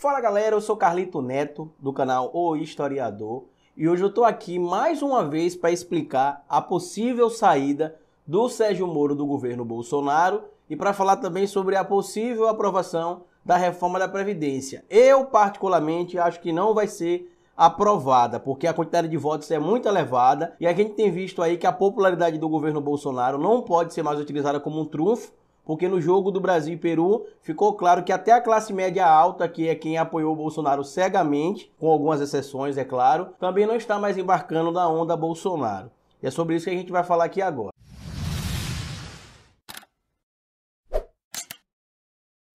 Fala galera, eu sou Carlito Neto do canal O Historiador e hoje eu estou aqui mais uma vez para explicar a possível saída do Sérgio Moro do governo Bolsonaro e para falar também sobre a possível aprovação da reforma da Previdência. Eu, particularmente, acho que não vai ser aprovada, porque a quantidade de votos é muito elevada e a gente tem visto aí que a popularidade do governo Bolsonaro não pode ser mais utilizada como um trunfo porque no jogo do Brasil e Peru ficou claro que até a classe média alta, que é quem apoiou o Bolsonaro cegamente, com algumas exceções, é claro, também não está mais embarcando na onda Bolsonaro. E é sobre isso que a gente vai falar aqui agora.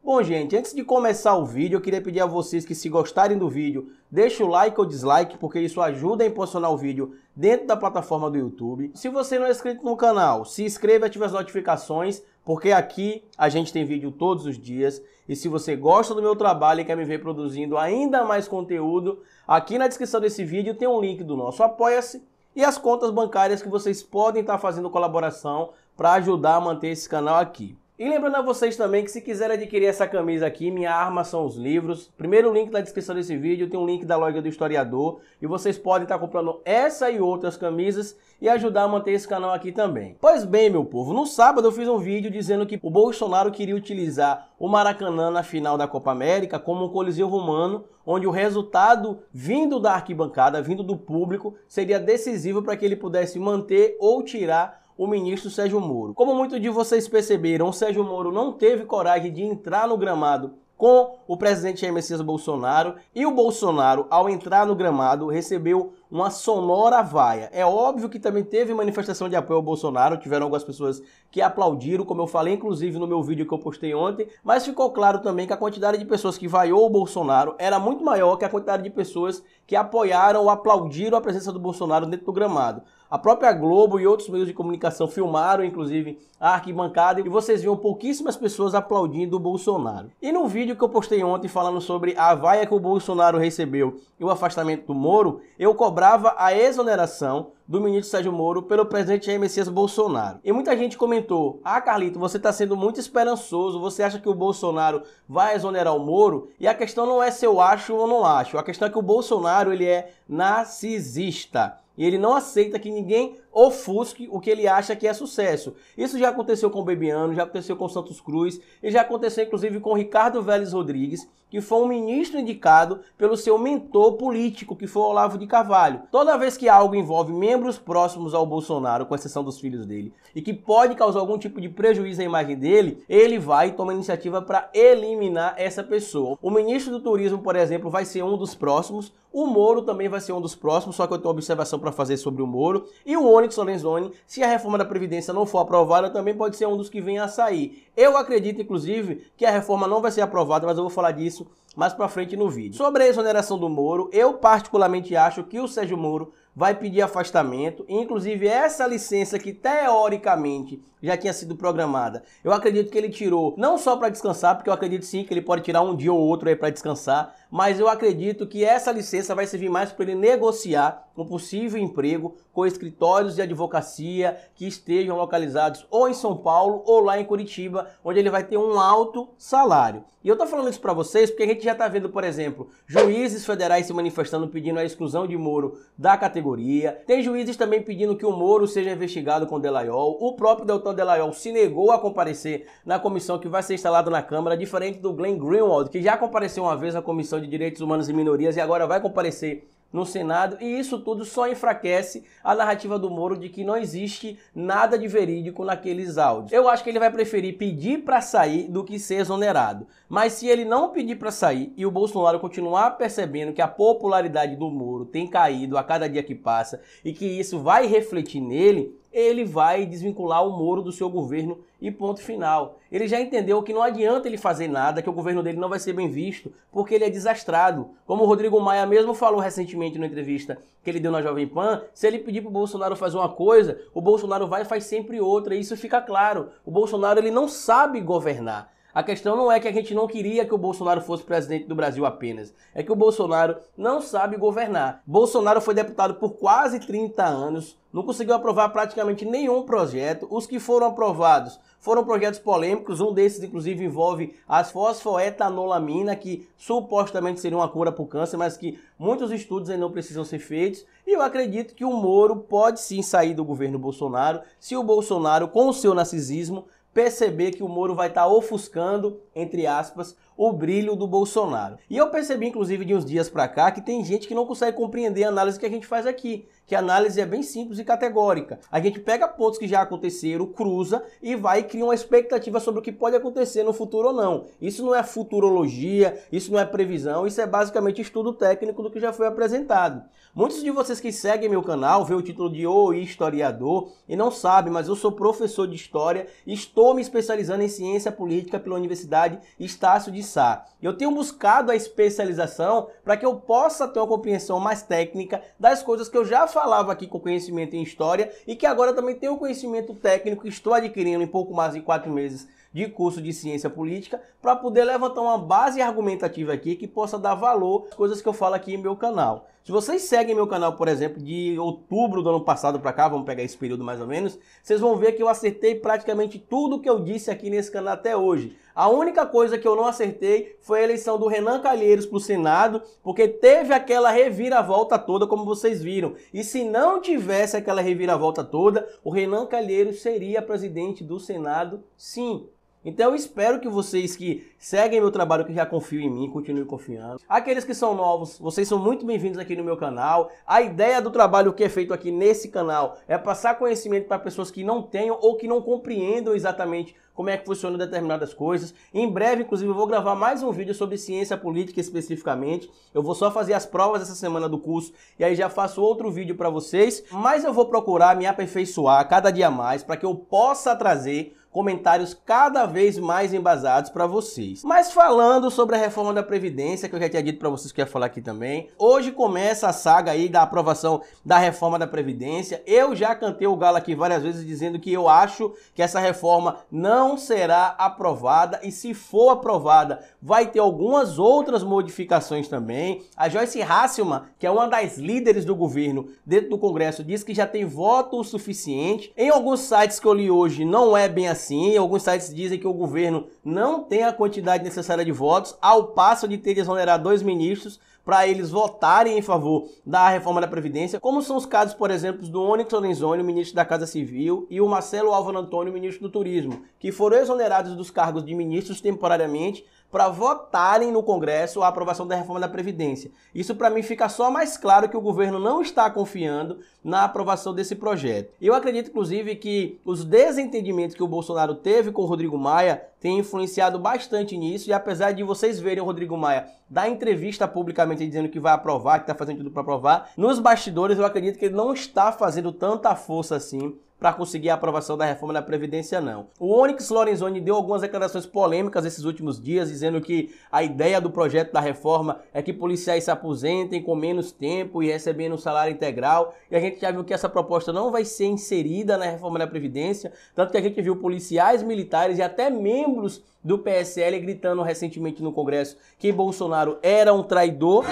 Bom, gente, antes de começar o vídeo, eu queria pedir a vocês que se gostarem do vídeo, deixe o like ou dislike, porque isso ajuda a impulsionar o vídeo dentro da plataforma do YouTube. Se você não é inscrito no canal, se inscreva e ative as notificações porque aqui a gente tem vídeo todos os dias. E se você gosta do meu trabalho e quer me ver produzindo ainda mais conteúdo, aqui na descrição desse vídeo tem um link do nosso Apoia-se e as contas bancárias que vocês podem estar fazendo colaboração para ajudar a manter esse canal aqui. E lembrando a vocês também que se quiser adquirir essa camisa aqui, minha arma são os livros. Primeiro link na descrição desse vídeo, tem um link da loja do historiador e vocês podem estar tá comprando essa e outras camisas e ajudar a manter esse canal aqui também. Pois bem, meu povo, no sábado eu fiz um vídeo dizendo que o Bolsonaro queria utilizar o Maracanã na final da Copa América como um coliseu romano, onde o resultado vindo da arquibancada, vindo do público, seria decisivo para que ele pudesse manter ou tirar o ministro Sérgio Moro. Como muitos de vocês perceberam, o Sérgio Moro não teve coragem de entrar no gramado com o presidente Jair Messias Bolsonaro e o Bolsonaro, ao entrar no gramado, recebeu uma sonora vaia. É óbvio que também teve manifestação de apoio ao Bolsonaro, tiveram algumas pessoas que aplaudiram, como eu falei inclusive no meu vídeo que eu postei ontem, mas ficou claro também que a quantidade de pessoas que vaiou o Bolsonaro era muito maior que a quantidade de pessoas que apoiaram ou aplaudiram a presença do Bolsonaro dentro do gramado. A própria Globo e outros meios de comunicação filmaram, inclusive, a arquibancada e vocês viram pouquíssimas pessoas aplaudindo o Bolsonaro. E no vídeo que eu postei ontem falando sobre a vaia que o Bolsonaro recebeu e o afastamento do Moro, eu cobrava comemorava a exoneração do ministro Sérgio Moro pelo presidente Jair Messias Bolsonaro. E muita gente comentou: "Ah, Carlito, você está sendo muito esperançoso. Você acha que o Bolsonaro vai exonerar o Moro?" E a questão não é se eu acho ou não acho. A questão é que o Bolsonaro, ele é narcisista. E ele não aceita que ninguém ofusque o que ele acha que é sucesso. Isso já aconteceu com o Bebiano, já aconteceu com o Santos Cruz e já aconteceu inclusive com o Ricardo Vélez Rodrigues, que foi um ministro indicado pelo seu mentor político, que foi o Olavo de Carvalho. Toda vez que algo envolve membros próximos ao Bolsonaro, com exceção dos filhos dele, e que pode causar algum tipo de prejuízo à imagem dele, ele vai tomar iniciativa para eliminar essa pessoa. O ministro do Turismo, por exemplo, vai ser um dos próximos, o Moro também vai ser um dos próximos, só que eu tenho uma observação para fazer sobre o Moro, e o Onyx Lorenzoni, se a reforma da Previdência não for aprovada, também pode ser um dos que venha a sair. Eu acredito, inclusive, que a reforma não vai ser aprovada, mas eu vou falar disso mais pra frente no vídeo. Sobre a exoneração do Moro, eu particularmente acho que o Sérgio Moro vai pedir afastamento, inclusive essa licença que teoricamente já tinha sido programada. Eu acredito que ele tirou não só para descansar, porque eu acredito sim que ele pode tirar um dia ou outro aí para descansar, mas eu acredito que essa licença vai servir mais para ele negociar um possível emprego com escritórios de advocacia que estejam localizados ou em São Paulo ou lá em Curitiba, onde ele vai ter um alto salário. E eu tô falando isso para vocês porque a gente já está vendo, por exemplo, juízes federais se manifestando pedindo a exclusão de Moro da categoria. Tem juízes também pedindo que o Moro seja investigado com Delayol. O próprio Deltan Delayol se negou a comparecer na comissão que vai ser instalada na Câmara, diferente do Glenn Greenwald, que já compareceu uma vez na Comissão de Direitos Humanos e Minorias e agora vai comparecer no Senado, e isso tudo só enfraquece a narrativa do Moro de que não existe nada de verídico naqueles áudios. Eu acho que ele vai preferir pedir para sair do que ser exonerado. Mas se ele não pedir para sair e o Bolsonaro continuar percebendo que a popularidade do Moro tem caído a cada dia que passa e que isso vai refletir nele, ele vai desvincular o Moro do seu governo e ponto final. Ele já entendeu que não adianta ele fazer nada, que o governo dele não vai ser bem visto, porque ele é desastrado. Como o Rodrigo Maia mesmo falou recentemente na entrevista que ele deu na Jovem Pan, se ele pedir para o Bolsonaro fazer uma coisa, o Bolsonaro vai e faz sempre outra, e isso fica claro. O Bolsonaro ele não sabe governar. A questão não é que a gente não queria que o Bolsonaro fosse presidente do Brasil apenas, é que o Bolsonaro não sabe governar. Bolsonaro foi deputado por quase 30 anos, não conseguiu aprovar praticamente nenhum projeto. Os que foram aprovados foram projetos polêmicos, um desses inclusive envolve as fosfoetanolamina, que supostamente seria uma cura para o câncer, mas que muitos estudos ainda não precisam ser feitos. E eu acredito que o Moro pode sim sair do governo Bolsonaro se o Bolsonaro, com o seu narcisismo, perceber que o Moro vai estar tá ofuscando, entre aspas, o brilho do Bolsonaro. E eu percebi, inclusive, de uns dias para cá, que tem gente que não consegue compreender a análise que a gente faz aqui, que a análise é bem simples e categórica. A gente pega pontos que já aconteceram, cruza e vai e cria uma expectativa sobre o que pode acontecer no futuro ou não. Isso não é futurologia, isso não é previsão, isso é basicamente estudo técnico do que já foi apresentado. Muitos de vocês que seguem meu canal vê o título de O Historiador e não sabem, mas eu sou professor de História e estou me especializando em Ciência Política pela Universidade Estácio de pensar. Eu tenho buscado a especialização para que eu possa ter uma compreensão mais técnica das coisas que eu já falava aqui com conhecimento em história e que agora também tenho conhecimento técnico que estou adquirindo em pouco mais de quatro meses de curso de ciência política para poder levantar uma base argumentativa aqui que possa dar valor às coisas que eu falo aqui em meu canal. Se vocês seguem meu canal, por exemplo, de outubro do ano passado para cá, vamos pegar esse período mais ou menos, vocês vão ver que eu acertei praticamente tudo que eu disse aqui nesse canal até hoje. A única coisa que eu não acertei foi a eleição do Renan Calheiros para o Senado, porque teve aquela reviravolta toda, como vocês viram. E se não tivesse aquela reviravolta toda, o Renan Calheiros seria presidente do Senado, sim. Então eu espero que vocês que seguem meu trabalho, que já confiam em mim, continuem confiando. Aqueles que são novos, vocês são muito bem-vindos aqui no meu canal. A ideia do trabalho que é feito aqui nesse canal é passar conhecimento para pessoas que não tenham ou que não compreendam exatamente como é que funcionam determinadas coisas. Em breve, inclusive, eu vou gravar mais um vídeo sobre ciência política especificamente. Eu vou só fazer as provas essa semana do curso e aí já faço outro vídeo para vocês. Mas eu vou procurar me aperfeiçoar cada dia mais para que eu possa trazer comentários cada vez mais embasados para vocês. Mas falando sobre a reforma da Previdência, que eu já tinha dito para vocês que ia falar aqui também, hoje começa a saga aí da aprovação da reforma da Previdência. Eu já cantei o galo aqui várias vezes dizendo que eu acho que essa reforma não será aprovada e se for aprovada, vai ter algumas outras modificações também. A Joyce Hasselman, que é uma das líderes do governo dentro do Congresso, diz que já tem voto o suficiente. Em alguns sites que eu li hoje, não é bem assim assim. Alguns sites dizem que o governo não tem a quantidade necessária de votos, ao passo de ter que exonerar dois ministros para eles votarem em favor da reforma da Previdência, como são os casos, por exemplo, do Onyx Lorenzoni, ministro da Casa Civil, e o Marcelo Álvaro Antônio, ministro do Turismo, que foram exonerados dos cargos de ministros temporariamente para votarem no Congresso a aprovação da reforma da Previdência. Isso para mim fica só mais claro que o governo não está confiando na aprovação desse projeto. Eu acredito, inclusive, que os desentendimentos que o Bolsonaro teve com o Rodrigo Maia têm influenciado bastante nisso, e apesar de vocês verem o Rodrigo Maia dar entrevista publicamente dizendo que vai aprovar, que está fazendo tudo para aprovar, nos bastidores eu acredito que ele não está fazendo tanta força assim para conseguir a aprovação da reforma da Previdência, não. O Onyx Lorenzoni deu algumas declarações polêmicas esses últimos dias, dizendo que a ideia do projeto da reforma é que policiais se aposentem com menos tempo e recebendo um salário integral. E a gente já viu que essa proposta não vai ser inserida na reforma da Previdência, tanto que a gente viu policiais militares e até membros do PSL gritando recentemente no Congresso que Bolsonaro era um traidor.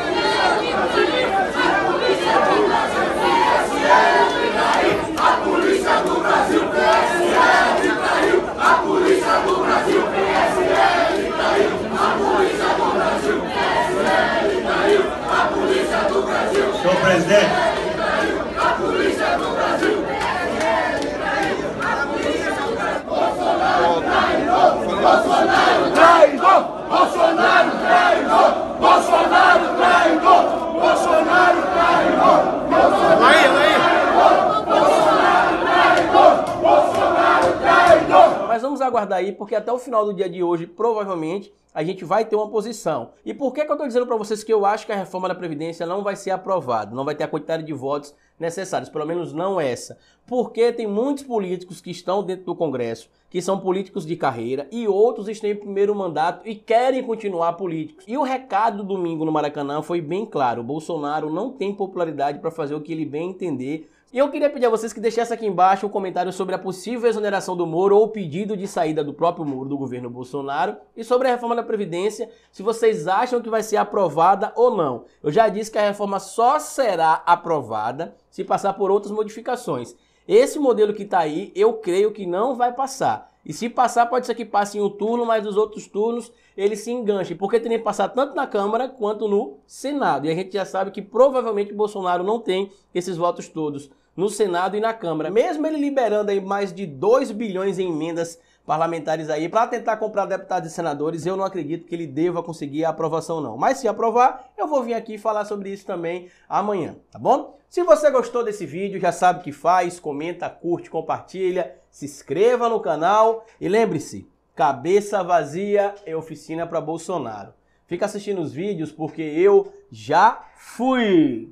aí, porque até o final do dia de hoje, provavelmente, a gente vai ter uma posição. E por que, que eu estou dizendo para vocês que eu acho que a reforma da Previdência não vai ser aprovada, não vai ter a quantidade de votos necessários, pelo menos não essa? Porque tem muitos políticos que estão dentro do Congresso, que são políticos de carreira, e outros estão em primeiro mandato e querem continuar políticos. E o recado do domingo no Maracanã foi bem claro: o Bolsonaro não tem popularidade para fazer o que ele bem entender e eu queria pedir a vocês que deixassem aqui embaixo um comentário sobre a possível exoneração do Moro ou o pedido de saída do próprio Moro do governo Bolsonaro e sobre a reforma da Previdência, se vocês acham que vai ser aprovada ou não. Eu já disse que a reforma só será aprovada se passar por outras modificações. Esse modelo que está aí, eu creio que não vai passar. E se passar, pode ser que passe em um turno, mas nos outros turnos ele se enganche, porque tem que passar tanto na Câmara quanto no Senado. E a gente já sabe que provavelmente Bolsonaro não tem esses votos todos no Senado e na Câmara. Mesmo ele liberando aí mais de 2 bilhões em emendas parlamentares aí para tentar comprar deputados e senadores, eu não acredito que ele deva conseguir a aprovação não. Mas se aprovar, eu vou vir aqui falar sobre isso também amanhã, tá bom? Se você gostou desse vídeo, já sabe o que faz, comenta, curte, compartilha, se inscreva no canal e lembre-se, cabeça vazia é oficina para Bolsonaro. Fica assistindo os vídeos porque eu já fui.